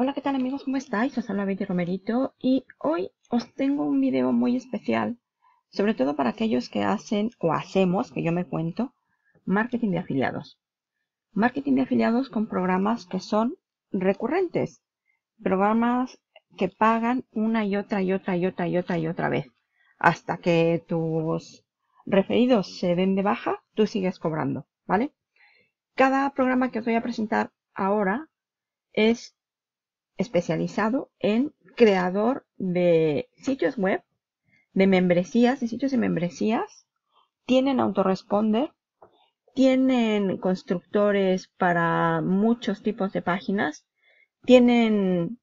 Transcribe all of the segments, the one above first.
Hola, ¿qué tal amigos? ¿Cómo estáis? Os habla Betty Romerito y hoy os tengo un video muy especial, sobre todo para aquellos que hacen o hacemos, que yo me cuento, marketing de afiliados. Marketing de afiliados con programas que son recurrentes, programas que pagan una y otra y otra y otra y otra y otra vez, hasta que tus referidos se den de baja, tú sigues cobrando, ¿vale? Cada programa que os voy a presentar ahora es especializado en creador de sitios web, de membresías, de sitios de membresías. Tienen autoresponder, tienen constructores para muchos tipos de páginas, tienen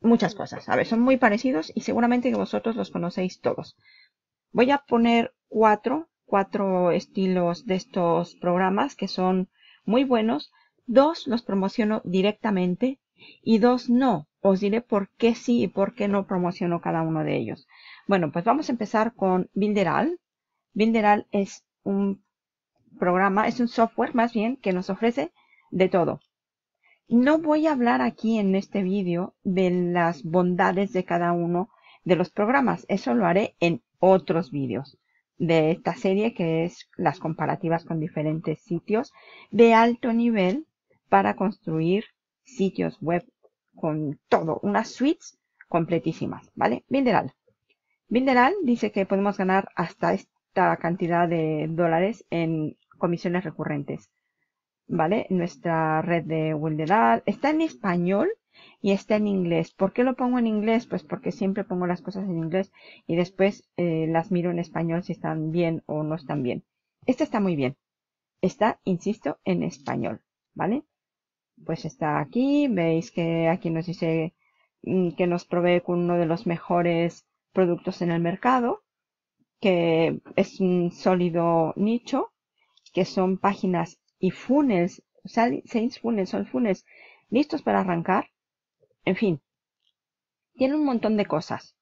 muchas cosas. A ver, son muy parecidos y seguramente que vosotros los conocéis todos. Voy a poner cuatro, cuatro estilos de estos programas que son muy buenos. Dos los promociono directamente y dos no. Os diré por qué sí y por qué no promociono cada uno de ellos. Bueno, pues vamos a empezar con bilderal Builderal es un programa, es un software más bien que nos ofrece de todo. No voy a hablar aquí en este vídeo de las bondades de cada uno de los programas. Eso lo haré en otros vídeos de esta serie que es las comparativas con diferentes sitios de alto nivel para construir sitios web con todo, unas suites completísimas, ¿vale? Binderal. Binderal dice que podemos ganar hasta esta cantidad de dólares en comisiones recurrentes, ¿vale? Nuestra red de Binderal está en español y está en inglés. ¿Por qué lo pongo en inglés? Pues porque siempre pongo las cosas en inglés y después eh, las miro en español si están bien o no están bien. Esta está muy bien. Está, insisto, en español, ¿vale? pues está aquí. Veis que aquí nos dice mm, que nos provee con uno de los mejores productos en el mercado, que es un sólido nicho, que son páginas y funnels, seis funnels, son funes listos para arrancar. En fin, tiene un montón de cosas.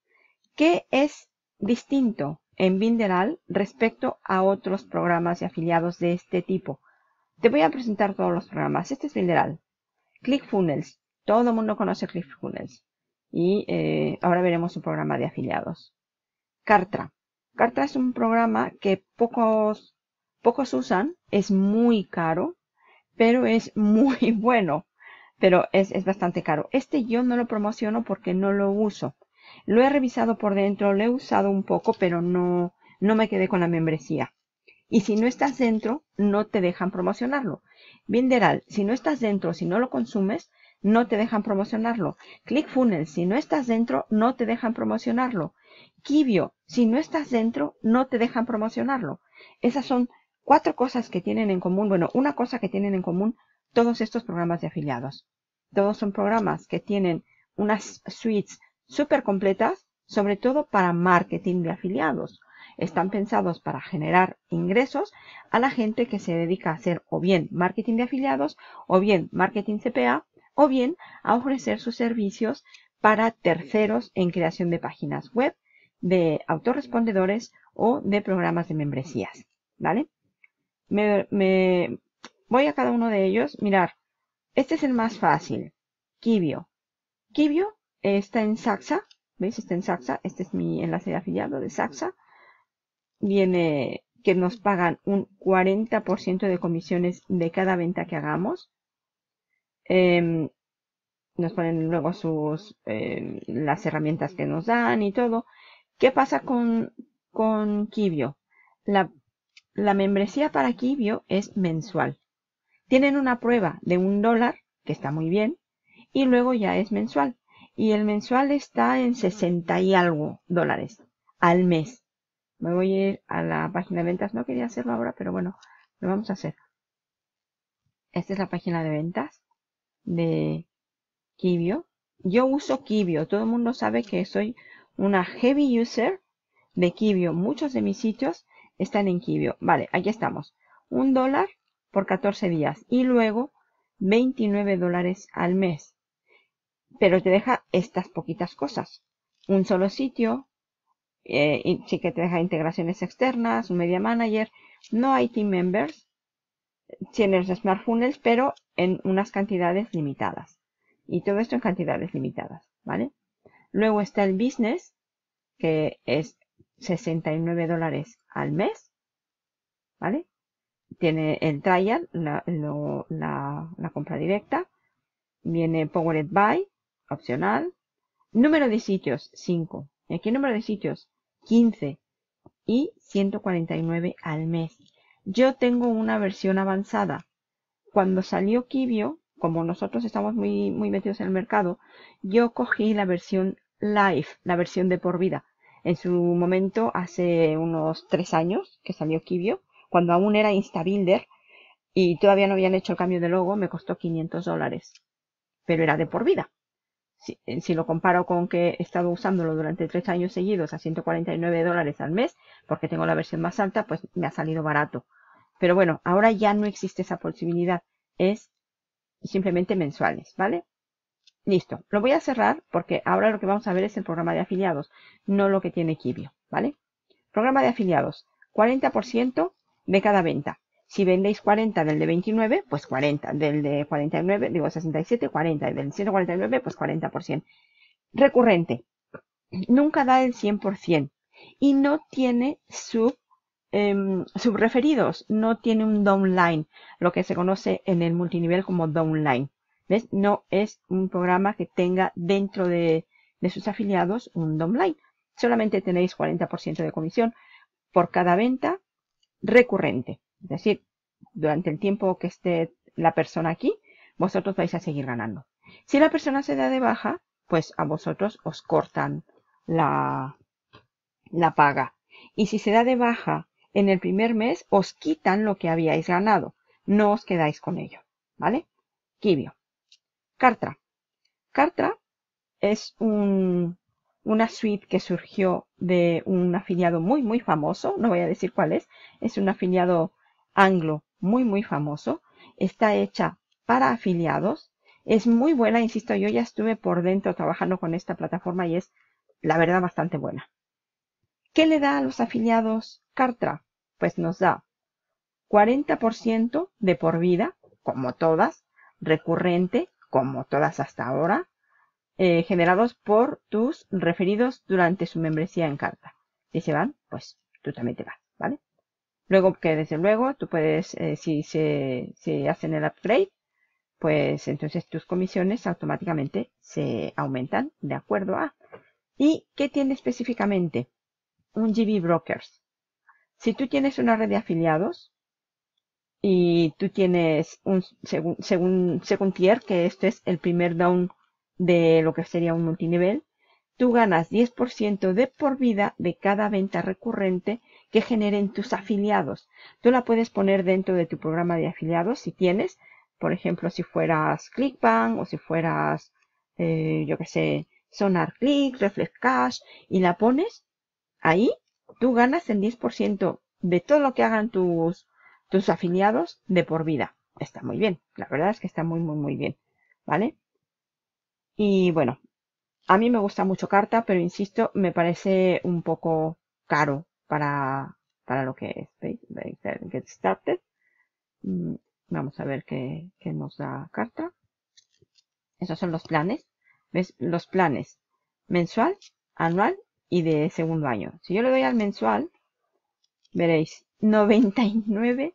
¿Qué es distinto en Binderal respecto a otros programas y afiliados de este tipo? Te voy a presentar todos los programas. Este es Binderal. ClickFunnels. Todo el mundo conoce ClickFunnels. Y eh, ahora veremos un programa de afiliados. Cartra. Cartra es un programa que pocos, pocos usan. Es muy caro, pero es muy bueno. Pero es, es bastante caro. Este yo no lo promociono porque no lo uso. Lo he revisado por dentro, lo he usado un poco, pero no, no me quedé con la membresía. Y si no estás dentro, no te dejan promocionarlo. Binderal, si no estás dentro, si no lo consumes, no te dejan promocionarlo. ClickFunnels, si no estás dentro, no te dejan promocionarlo. Kibio, si no estás dentro, no te dejan promocionarlo. Esas son cuatro cosas que tienen en común, bueno, una cosa que tienen en común todos estos programas de afiliados. Todos son programas que tienen unas suites súper completas, sobre todo para marketing de afiliados están pensados para generar ingresos a la gente que se dedica a hacer o bien marketing de afiliados, o bien marketing CPA, o bien a ofrecer sus servicios para terceros en creación de páginas web, de autorrespondedores o de programas de membresías. ¿Vale? Me, voy a cada uno de ellos. Mirar, este es el más fácil. Kibio. Kibio está en Saxa. ¿Veis? Está en Saxa. Este es mi enlace de afiliado de Saxa viene que nos pagan un 40% de comisiones de cada venta que hagamos. Em, nos ponen luego sus em, las herramientas que nos dan y todo. ¿Qué pasa con, con Kibio? La, la membresía para Kibio es mensual. Tienen una prueba de un dólar, que está muy bien, y luego ya es mensual. Y el mensual está en 60 y algo dólares al mes. Me voy a ir a la página de ventas. No quería hacerlo ahora, pero bueno, lo vamos a hacer. Esta es la página de ventas de Kibio. Yo uso Kibio. Todo el mundo sabe que soy una heavy user de Kibio. Muchos de mis sitios están en Kibio. Vale, aquí estamos. Un dólar por 14 días. Y luego 29 dólares al mes. Pero te deja estas poquitas cosas. Un solo sitio, eh, sí que te deja integraciones externas, un media manager, no hay team members, tienes smart funnels, pero en unas cantidades limitadas. Y todo esto en cantidades limitadas, ¿vale? Luego está el business, que es 69 dólares al mes, ¿vale? Tiene el trial, la, compra directa, viene Powered by, opcional, número de sitios, 5. Y aquí número de sitios 15 y 149 al mes. Yo tengo una versión avanzada. Cuando salió Kibio, como nosotros estamos muy, muy metidos en el mercado, yo cogí la versión live, la versión de por vida. En su momento, hace unos tres años que salió Kibio, cuando aún era InstaBuilder y todavía no habían hecho el cambio de logo, me costó 500 dólares. Pero era de por vida. Eh, si, lo comparo con que he estado usándolo durante tres años seguidos a 149 dólares al mes, porque tengo la versión más alta, pues me ha salido barato. Pero bueno, ahora ya no existe esa posibilidad. Es simplemente mensuales, ¿vale? Listo. Lo voy a cerrar porque ahora lo que vamos a ver es el programa de afiliados, no lo que tiene Kibio, ¿vale? Programa de afiliados. 40% de cada venta. Si vendéis 40 del de 29, pues 40. Del de 49, digo 67, 40. del 149, pues 40%. Recurrente. Nunca da el 100%. Y no tiene sub, em, subreferidos. No tiene un downline. Lo que se conoce en el multinivel como downline. ¿Ves? No es un programa que tenga dentro de, de sus afiliados un downline. Solamente tenéis 40% de comisión por cada venta recurrente. Es decir, durante el tiempo que esté la persona aquí, vosotros vais a seguir ganando. Si la persona se da de baja, pues a vosotros os cortan la, la paga. Y si se da de baja en el primer mes, os quitan lo que habíais ganado. No os quedáis con ello. ¿Vale? Kibio. Cartra. Cartra es un, una suite que surgió de un afiliado muy, muy famoso. No voy a decir cuál es. Es un afiliado anglo muy, muy famoso. Está hecha para afiliados. Es muy buena, insisto, yo ya estuve por dentro trabajando con esta plataforma y es, la verdad, bastante buena. ¿Qué le da a los afiliados Cartra? Pues nos da 40% de por vida, como todas, recurrente, como todas hasta ahora, eh, generados por tus referidos durante su membresía en Cartra. Si se van, pues tú también te vas, ¿vale? Luego que desde luego tú puedes, eh, si se hacen el upgrade, pues entonces tus comisiones automáticamente se aumentan de acuerdo a. ¿Y qué tiene específicamente? Un GB Brokers. Si tú tienes una red de afiliados y tú tienes un según, según, tier, que este es el primer down de lo que sería un multinivel, tú ganas 10% de por vida de cada venta recurrente que generen tus afiliados. Tú la puedes poner dentro de tu programa de afiliados si tienes, por ejemplo, si fueras ClickBank o si fueras, eh, yo que sé, Sonar Click, Reflex Cash y la pones ahí, tú ganas el 10% de todo lo que hagan tus, tus afiliados de por vida. Está muy bien, la verdad es que está muy, muy, muy bien, ¿vale? Y bueno, a mí me gusta mucho Carta, pero insisto, me parece un poco caro para, para lo que es eh, Get Started. Mm, vamos a ver qué, qué nos da carta. Esos son los planes. ¿Ves? Los planes mensual, anual y de segundo año. Si yo le doy al mensual, veréis 99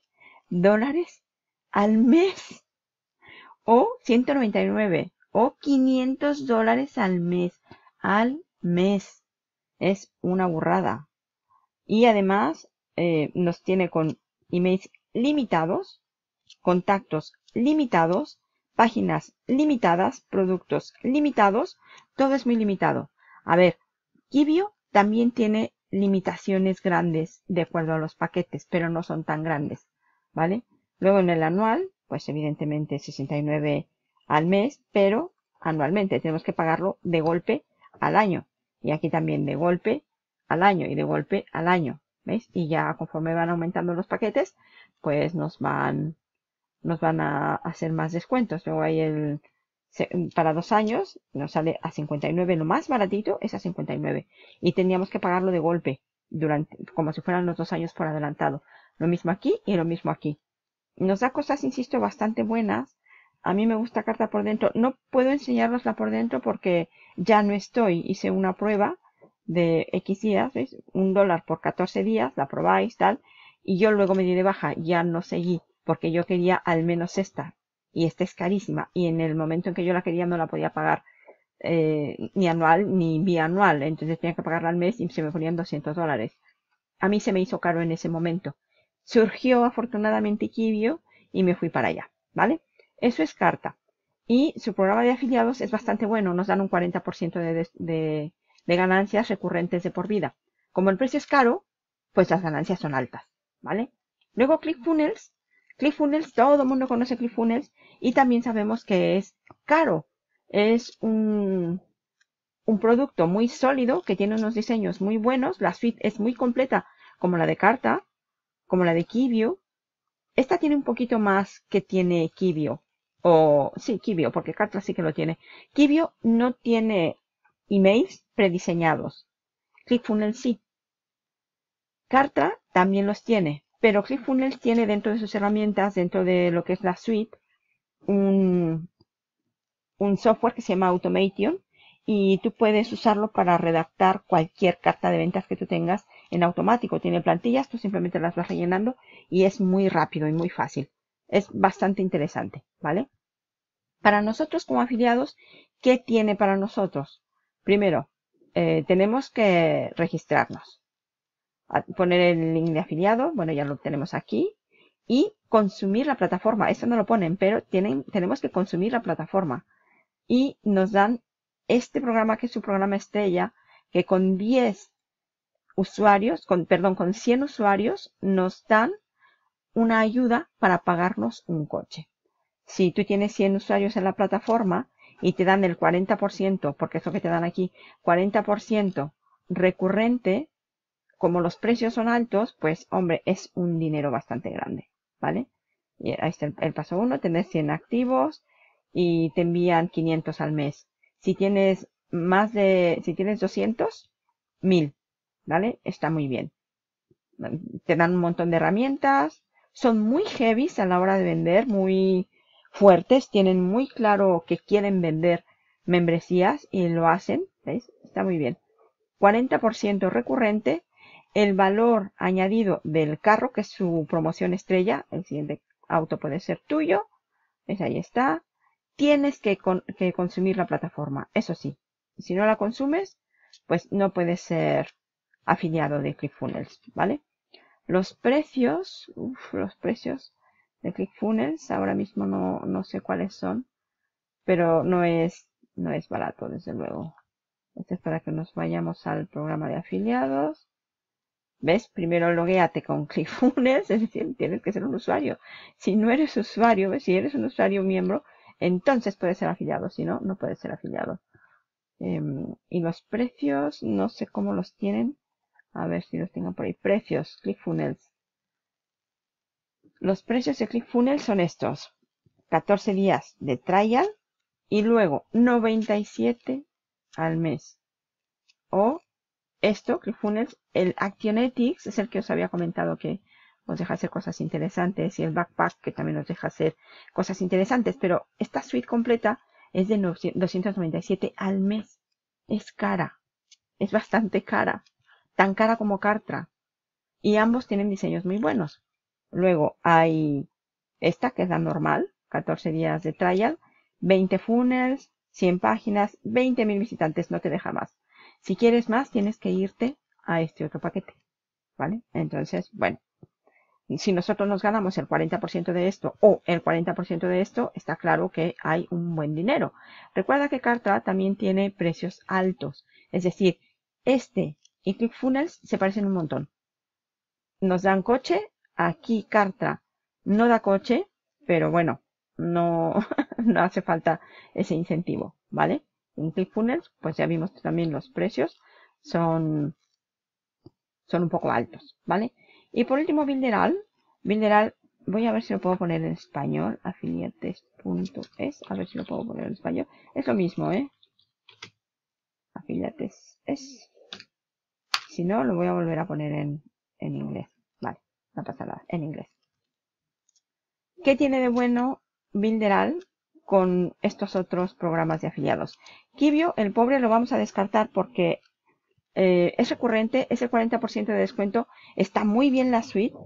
dólares al mes o 199 o 500 dólares al mes. Al mes. Es una burrada. Y además eh, nos tiene con emails limitados, contactos limitados, páginas limitadas, productos limitados, todo es muy limitado. A ver, Kibio también tiene limitaciones grandes de acuerdo a los paquetes, pero no son tan grandes, ¿vale? Luego en el anual, pues evidentemente 69 al mes, pero anualmente tenemos que pagarlo de golpe al año. Y aquí también de golpe al año y de golpe al año. ¿Veis? Y ya conforme van aumentando los paquetes, pues nos van, nos van a hacer más descuentos. Luego hay el, para dos años nos sale a 59. Lo más baratito es a 59. Y teníamos que pagarlo de golpe, durante, como si fueran los dos años por adelantado. Lo mismo aquí y lo mismo aquí. Nos da cosas, insisto, bastante buenas. A mí me gusta carta por dentro. No puedo la por dentro porque ya no estoy. Hice una prueba de X días, Un dólar por 14 días, la probáis, tal. Y yo luego me di de baja, ya no seguí, porque yo quería al menos esta. Y esta es carísima. Y en el momento en que yo la quería no la podía pagar eh, ni anual ni bianual. Entonces tenía que pagarla al mes y se me ponían 200 dólares. A mí se me hizo caro en ese momento. Surgió afortunadamente Kibio y me fui para allá, ¿vale? Eso es carta. Y su programa de afiliados es bastante bueno. Nos dan un 40% de, de ganancias recurrentes de por vida. Como el precio es caro, pues las ganancias son altas, ¿vale? Luego ClickFunnels, ClickFunnels, todo el mundo conoce ClickFunnels y también sabemos que es caro. Es un, un producto muy sólido que tiene unos diseños muy buenos, la suite es muy completa como la de Carta, como la de Kibio. Esta tiene un poquito más que tiene Kibio, o sí, Kibio, porque Carta sí que lo tiene. Kibio no tiene emails prediseñados. ClickFunnels sí. Carta también los tiene, pero ClickFunnels tiene dentro de sus herramientas, dentro de lo que es la suite, un, software que se llama Automation y tú puedes usarlo para redactar cualquier carta de ventas que tú tengas en automático. Tiene plantillas, tú simplemente las vas rellenando y es muy rápido y muy fácil. Es bastante interesante, ¿vale? Para nosotros como afiliados, ¿qué tiene para nosotros? Primero, eh, tenemos que registrarnos. poner el link de afiliado, bueno, ya lo tenemos aquí. Y consumir la plataforma. Eso no lo ponen, pero tienen, tenemos que consumir la plataforma. Y nos dan este programa que es su programa estrella, que con 10 usuarios, con, perdón, con 100 usuarios nos dan una ayuda para pagarnos un coche. Si tú tienes 100 usuarios en la plataforma, y te dan el 40%, porque eso que te dan aquí, 40% recurrente, como los precios son altos, pues hombre, es un dinero bastante grande, ¿vale? Y ahí está el, paso uno, tener 100 activos y te envían 500 al mes. Si tienes más de, si tienes 200, 1000, ¿vale? Está muy bien. Te dan un montón de herramientas, son muy heavy a la hora de vender, muy, fuertes tienen muy claro que quieren vender membresías y lo hacen, ¿veis? Está muy bien. 40% recurrente, el valor añadido del carro, que es su promoción estrella, el siguiente auto puede ser tuyo, ¿ves? Ahí está. Tienes que, consumir la plataforma, eso sí. Si no la consumes, pues no puedes ser afiliado de ClickFunnels, ¿vale? Los precios, uf, los precios, de ClickFunnels. Ahora mismo no, no sé cuáles son, pero no es, no es barato, desde luego. Este es para que nos vayamos al programa de afiliados. ¿Ves? Primero logueate con ClickFunnels, es decir, tienes que ser un usuario. Si no eres usuario, ¿ves? si eres un usuario miembro, entonces puedes ser afiliado, si no, no puedes ser afiliado. Em, y los precios, no sé cómo los tienen. A ver si los tengo por ahí. Precios, ClickFunnels. Los precios de ClickFunnels son estos. 14 días de trial y luego 97 al mes. O esto, ClickFunnels, el Actionetics es el que os había comentado que os deja hacer cosas interesantes y el Backpack que también os deja hacer cosas interesantes, pero esta suite completa es de 297 al mes. Es cara, es bastante cara, tan cara como Cartra. Y ambos tienen diseños muy buenos. Luego hay esta, que es la normal, 14 días de trial, 20 funnels, 100 páginas, 20.000 visitantes, no te deja más. Si quieres más, tienes que irte a este otro paquete, ¿vale? Entonces, bueno, si nosotros nos ganamos el 40% de esto o el 40% de esto, está claro que hay un buen dinero. Recuerda que Carta también tiene precios altos, es decir, este y ClickFunnels se parecen un montón. Nos dan coche aquí carta, no da coche, pero bueno, no, no hace falta ese incentivo, ¿vale? En ClickFunnels, pues ya vimos también los precios, son, son un poco altos, ¿vale? Y por último, Bilderal. Bilderal, voy a ver si lo puedo poner en español, afiliates.es, a ver si lo puedo poner en español. Es lo mismo, ¿eh? Afiliates es. Si no, lo voy a volver a poner en, en inglés. No pasa nada, en inglés. ¿Qué tiene de bueno Builderal con estos otros programas de afiliados? Kibio, el pobre, lo vamos a descartar porque eh, es recurrente, es el 40% de descuento, está muy bien la suite,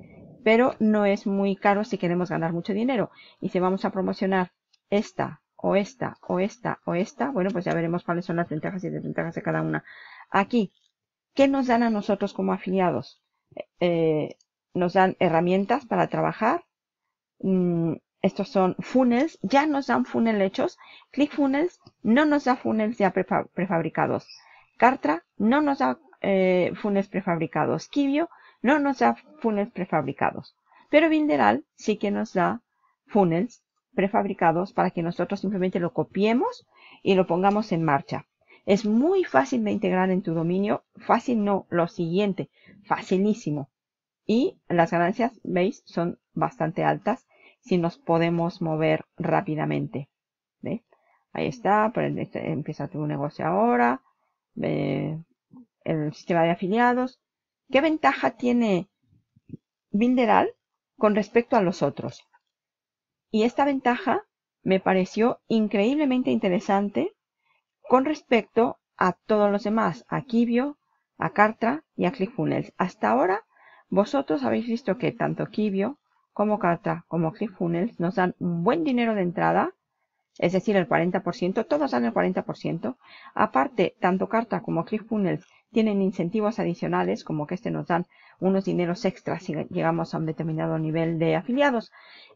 pero no es muy caro si queremos ganar mucho dinero. Y si vamos a promocionar esta o esta o esta o esta, bueno, pues ya veremos cuáles son las ventajas y desventajas de cada una. Aquí, ¿qué nos dan a nosotros como afiliados? Eh, nos dan herramientas para trabajar. Mm, estos son funnels, ya nos dan funnels hechos. funnels no nos da funnels ya prefabricados. Cartra no nos da eh, funnels prefabricados. Kibio no nos da funnels prefabricados. Pero Binderal sí que nos da funnels prefabricados para que nosotros simplemente lo copiemos y lo pongamos en marcha. Es muy fácil de integrar en tu dominio. Fácil no, lo siguiente, facilísimo y las ganancias, veis, son bastante altas si nos podemos mover rápidamente. Ahí está, este, empieza tu negocio ahora, el sistema de afiliados. ¿Qué ventaja tiene Binderal con respecto a los otros? Y esta ventaja me pareció increíblemente interesante con respecto a todos los demás, a Kibio, a Cartra y a ClickFunnels. Hasta ahora vosotros habéis visto que tanto Kibio como Carta como ClickFunnels nos dan un buen dinero de entrada, es decir, el 40%, todos dan el 40%. Aparte, tanto Carta como ClickFunnels tienen incentivos adicionales, como que este nos dan unos dineros extras si llegamos a un determinado nivel de afiliados.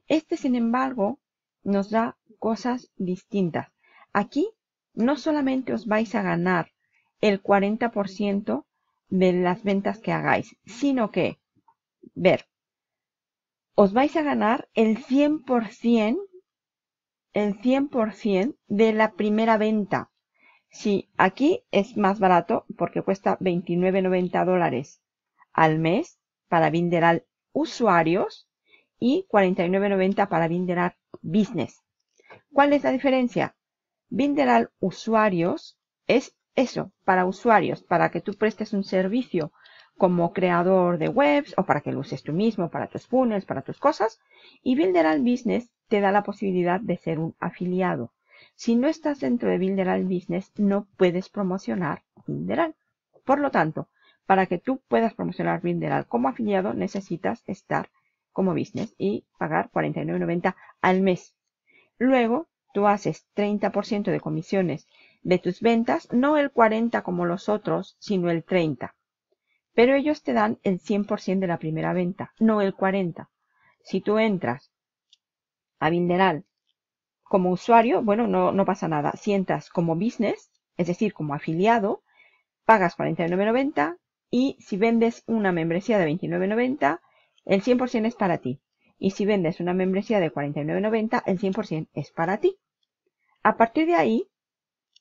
Este, sin embargo, nos da cosas distintas. Aquí no solamente os vais a ganar el 40%, de las ventas que hagáis, sino que, ver, os vais a ganar el 100%, el 100% de la primera venta. Si aquí es más barato porque cuesta 29.90 dólares al mes para vender al usuarios y 49.90 para vender al business. ¿Cuál es la diferencia? vender al usuarios es eso para usuarios, para que tú prestes un servicio como creador de webs o para que lo uses tú mismo, para tus funnels, para tus cosas. Y Builderal Business te da la posibilidad de ser un afiliado. Si no estás dentro de Builderal Business, no puedes promocionar Builderal. Por lo tanto, para que tú puedas promocionar Builderal como afiliado, necesitas estar como business y pagar 49.90 al mes. Luego, tú haces 30% de comisiones de tus ventas, no el 40 como los otros, sino el 30. Pero ellos te dan el 100% de la primera venta, no el 40. Si tú entras a Binderal como usuario, bueno, no, no pasa nada. Si entras como business, es decir, como afiliado, pagas 49.90 y si vendes una membresía de 29.90, el 100% es para ti. Y si vendes una membresía de 49.90, el 100% es para ti. A partir de ahí,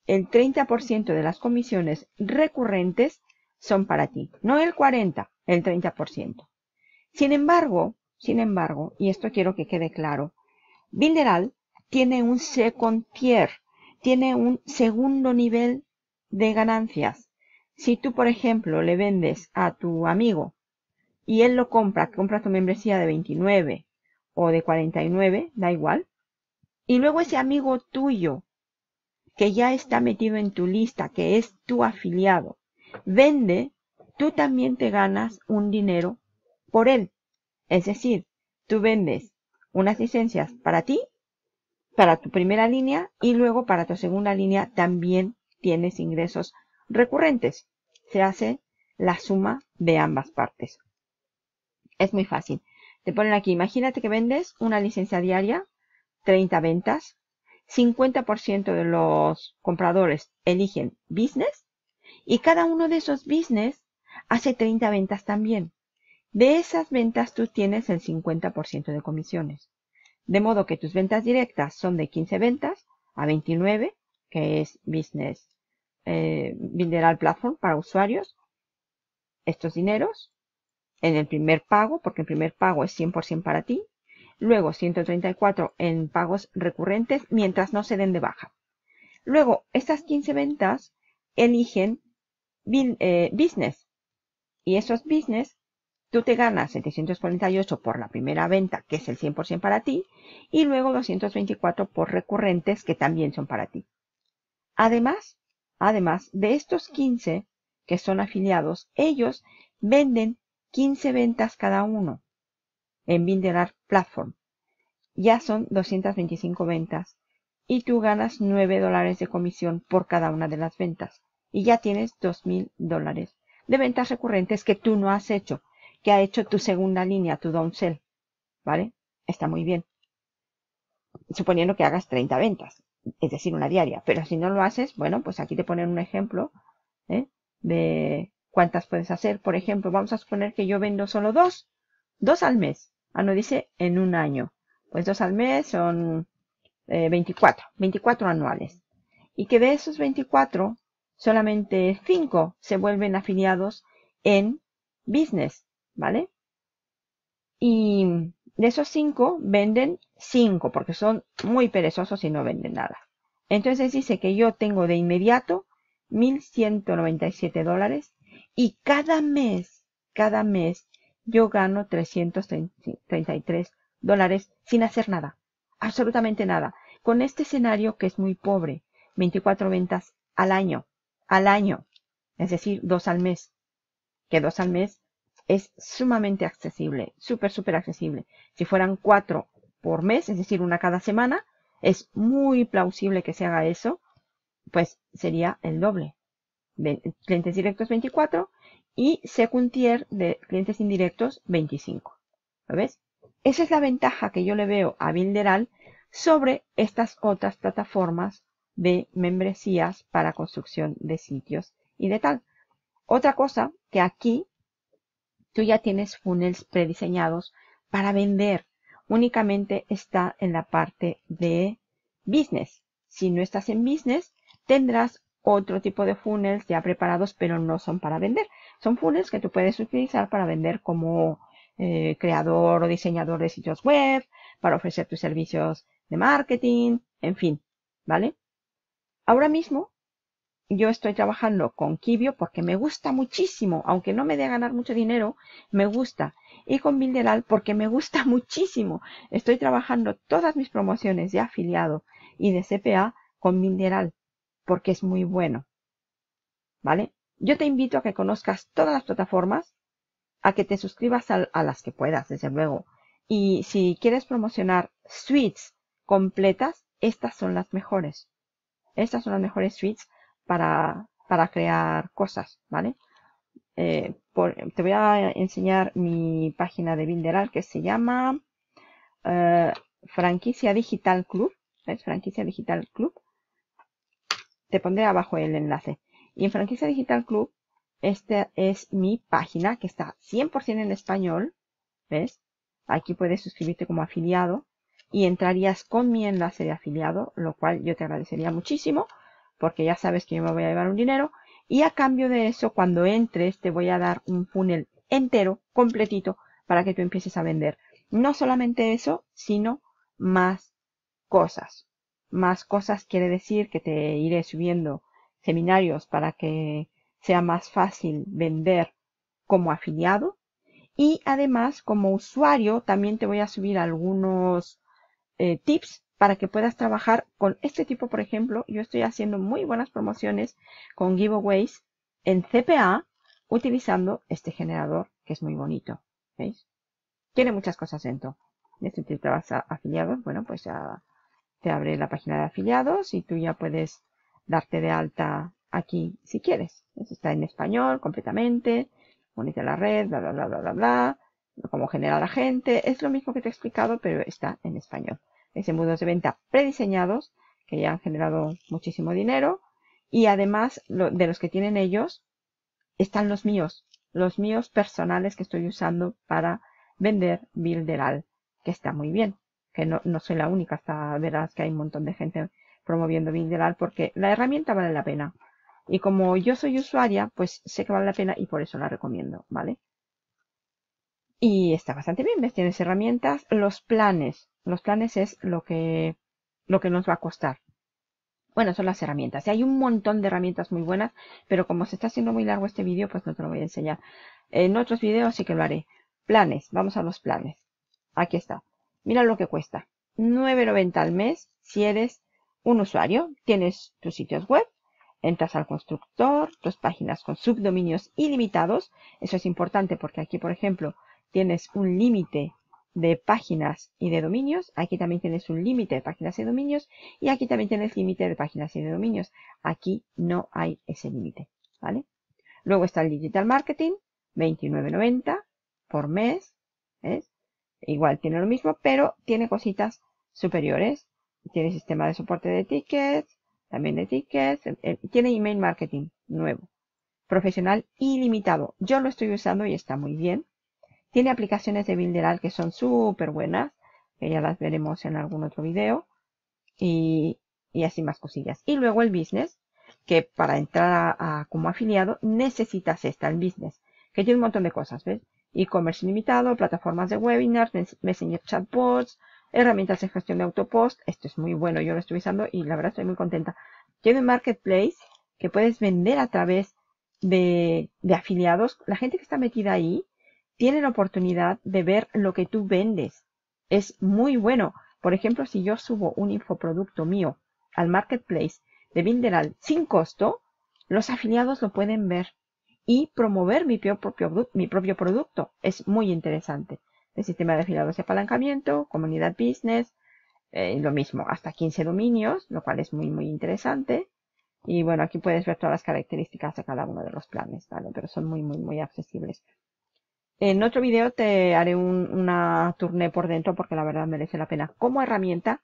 el 30% de las comisiones recurrentes son para ti, no el 40, el 30%. Sin embargo, sin embargo, y esto quiero que quede claro, Binderal tiene un second tier, tiene un segundo nivel de ganancias. Si tú, por ejemplo, le vendes a tu amigo y él lo compra, compra tu membresía de 29 o de 49, da igual, y luego ese amigo tuyo que ya está metido en tu lista, que es tu afiliado, vende, tú también te ganas un dinero por él. Es decir, tú vendes unas licencias para ti, para tu primera línea y luego para tu segunda línea también tienes ingresos recurrentes. Se hace la suma de ambas partes. Es muy fácil. Te ponen aquí, imagínate que vendes una licencia diaria, 30 ventas, 50% de los compradores eligen business y cada uno de esos business hace 30 ventas también. De esas ventas tú tienes el 50% de comisiones. De modo que tus ventas directas son de 15 ventas a 29, que es business, eh, al Platform para usuarios. Estos dineros en el primer pago, porque el primer pago es 100% para ti, luego 134 en pagos recurrentes mientras no se den de baja. Luego, estas 15 ventas eligen eh, business y esos business tú te ganas 748 por la primera venta, que es el 100% para ti, y luego 224 por recurrentes, que también son para ti. Además, además de estos 15 que son afiliados, ellos venden 15 ventas cada uno en Binderar Platform. Ya son 225 ventas y tú ganas 9 dólares de comisión por cada una de las ventas. Y ya tienes 2.000 dólares de ventas recurrentes que tú no has hecho, que ha hecho tu segunda línea, tu downsell. ¿Vale? Está muy bien. Suponiendo que hagas 30 ventas, es decir, una diaria. Pero si no lo haces, bueno, pues aquí te ponen un ejemplo ¿eh? de cuántas puedes hacer. Por ejemplo, vamos a suponer que yo vendo solo dos, dos al mes. Ah, no dice en un año. Pues dos al mes son 24, eh, 24 anuales. Y que de esos 24, solamente 5 se vuelven afiliados en business, ¿vale? Y de esos 5 venden 5 porque son muy perezosos y no venden nada. Entonces dice que yo tengo de inmediato 1.197 dólares y cada mes, cada mes yo gano 333 dólares sin hacer nada, absolutamente nada, con este escenario que es muy pobre, 24 ventas al año, al año, es decir, dos al mes, que dos al mes es sumamente accesible, súper, súper accesible. Si fueran cuatro por mes, es decir, una cada semana, es muy plausible que se haga eso, pues sería el doble. Clientes directos 24, y second de clientes indirectos 25. ¿Lo ves? Esa es la ventaja que yo le veo a Builderal sobre estas otras plataformas de membresías para construcción de sitios y de tal. Otra cosa que aquí tú ya tienes funnels prediseñados para vender. Únicamente está en la parte de business. Si no estás en business, tendrás otro tipo de funnels ya preparados, pero no son para vender. Son funnels que tú puedes utilizar para vender como eh, creador o diseñador de sitios web, para ofrecer tus servicios de marketing, en fin, ¿vale? Ahora mismo yo estoy trabajando con Kibio porque me gusta muchísimo, aunque no me dé a ganar mucho dinero, me gusta. Y con Mineral porque me gusta muchísimo. Estoy trabajando todas mis promociones de afiliado y de CPA con Mineral porque es muy bueno. ¿Vale? Yo te invito a que conozcas todas las plataformas, a que te suscribas a, las que puedas, desde luego. Y si quieres promocionar suites completas, estas son las mejores. Estas son las mejores suites para, para crear cosas, ¿vale? Eh, te voy a enseñar mi página de Binderal que se llama eh, Franquicia Digital Club. ¿Ves? Franquicia Digital Club. Te pondré abajo el enlace. Y en Franquicia Digital Club, esta es mi página que está 100% en español. ¿Ves? Aquí puedes suscribirte como afiliado y entrarías con mi enlace de afiliado, lo cual yo te agradecería muchísimo porque ya sabes que yo me voy a llevar un dinero. Y a cambio de eso, cuando entres, te voy a dar un funnel entero, completito, para que tú empieces a vender. No solamente eso, sino más cosas. Más cosas quiere decir que te iré subiendo seminarios para que sea más fácil vender como afiliado. Y además, como usuario, también te voy a subir algunos eh, tips para que puedas trabajar con este tipo, por ejemplo, yo estoy haciendo muy buenas promociones con giveaways en CPA utilizando este generador que es muy bonito. ¿Veis? Tiene muchas cosas dentro. Este te vas a afiliados, bueno, pues ya te abre la página de afiliados y tú ya puedes darte de alta aquí si quieres. Eso está en español completamente, unirte a la red, bla, bla, bla, bla, bla, bla, cómo generar gente. Es lo mismo que te he explicado, pero está en español. Es embudos de venta prediseñados que ya han generado muchísimo dinero y además de los que tienen ellos están los míos, los míos personales que estoy usando para vender Builderal, que está muy bien, que no, no soy la única, está, verás que hay un montón de gente promoviendo Binderal porque la herramienta vale la pena. Y como yo soy usuaria, pues sé que vale la pena y por eso la recomiendo, ¿vale? Y está bastante bien, ¿ves? Tienes herramientas, los planes. Los planes es lo que, lo que nos va a costar. Bueno, son las herramientas. Y hay un montón de herramientas muy buenas, pero como se está haciendo muy largo este vídeo, pues no te lo voy a enseñar. En otros vídeos sí que lo haré. Planes, vamos a los planes. Aquí está. Mira lo que cuesta. 9.90 al mes si eres un usuario, tienes tus sitios web, entras al constructor, tus páginas con subdominios ilimitados. Eso es importante porque aquí, por ejemplo, tienes un límite de páginas y de dominios. Aquí también tienes un límite de páginas y dominios. Y aquí también tienes límite de páginas y de dominios. Aquí no hay ese límite. ¿Vale? Luego está el Digital Marketing, 29.90 por mes. Igual tiene lo mismo, pero tiene cositas superiores tiene sistema de soporte de tickets, también de tickets. tiene email marketing nuevo. Profesional ilimitado. Yo lo estoy usando y está muy bien. Tiene aplicaciones de Builderal que son súper buenas, que ya las veremos en algún otro video. Y, así más cosillas. Y luego el business, que para entrar como afiliado necesitas esta, el business, que tiene un montón de cosas, ¿ves? E-commerce ilimitado plataformas de webinars, messenger chatbots, herramientas de gestión de autopost. Esto es muy bueno, yo lo estoy usando y la verdad estoy muy contenta. Tiene marketplace que puedes vender a través de, afiliados. La gente que está metida ahí tiene la oportunidad de ver lo que tú vendes. Es muy bueno. Por ejemplo, si yo subo un infoproducto mío al marketplace de Vinderal sin costo, los afiliados lo pueden ver y promover mi propio producto. Es muy interesante el sistema de afiliados y apalancamiento, comunidad business, eh, lo mismo, hasta 15 dominios, lo cual es muy, muy interesante. Y bueno, aquí puedes ver todas las características de cada uno de los planes, ¿vale? Pero son muy, muy, muy accesibles. En otro video te haré una tournée por dentro porque la verdad merece la pena como herramienta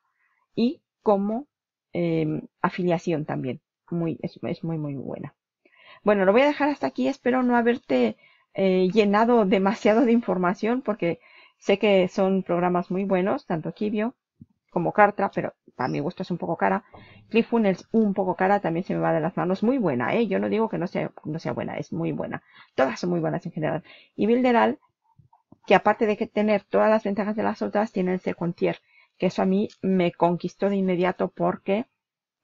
y como em, afiliación también. Muy, es, muy, muy buena. Bueno, lo voy a dejar hasta aquí. Espero no haberte eh, llenado demasiado de información porque Sé que son programas muy buenos, tanto Kibio como Cartra, pero para mi gusto es un poco cara. Funnels, un poco cara, también se me va de las manos. Muy buena, ¿eh? Yo no digo que no sea, no sea buena, es muy buena. Todas son muy buenas en general. Y Builderal, que aparte de tener todas las ventajas de las otras, tiene el Secontier, que eso a mí me conquistó de inmediato porque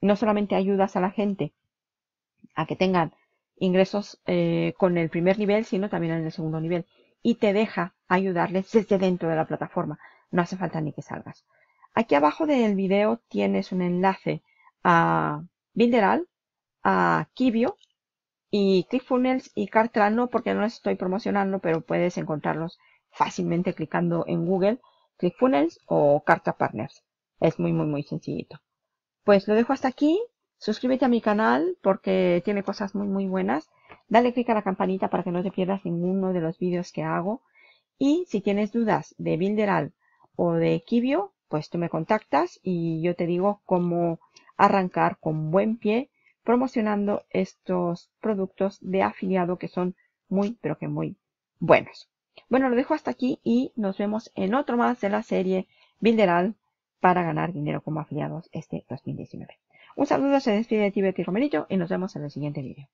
no solamente ayudas a la gente a que tengan ingresos eh, con el primer nivel, sino también en el segundo nivel y te deja ayudarles desde dentro de la plataforma. No hace falta ni que salgas. Aquí abajo del video tienes un enlace a Binderal a Kibio y ClickFunnels y Cartra. no porque no les estoy promocionando, pero puedes encontrarlos fácilmente clicando en Google ClickFunnels o Cartra Partners. Es muy, muy, muy sencillito. Pues lo dejo hasta aquí. Suscríbete a mi canal porque tiene cosas muy, muy buenas. Dale clic a la campanita para que no te pierdas ninguno de los vídeos que hago. Y si tienes dudas de Builderall o de Kibio, pues tú me contactas y yo te digo cómo arrancar con buen pie promocionando estos productos de afiliado que son muy, pero que muy buenos. Bueno, lo dejo hasta aquí y nos vemos en otro más de la serie Builderal para ganar dinero como afiliados este 2019. Un saludo, se despide de Tibet y Romerito y nos vemos en el siguiente vídeo.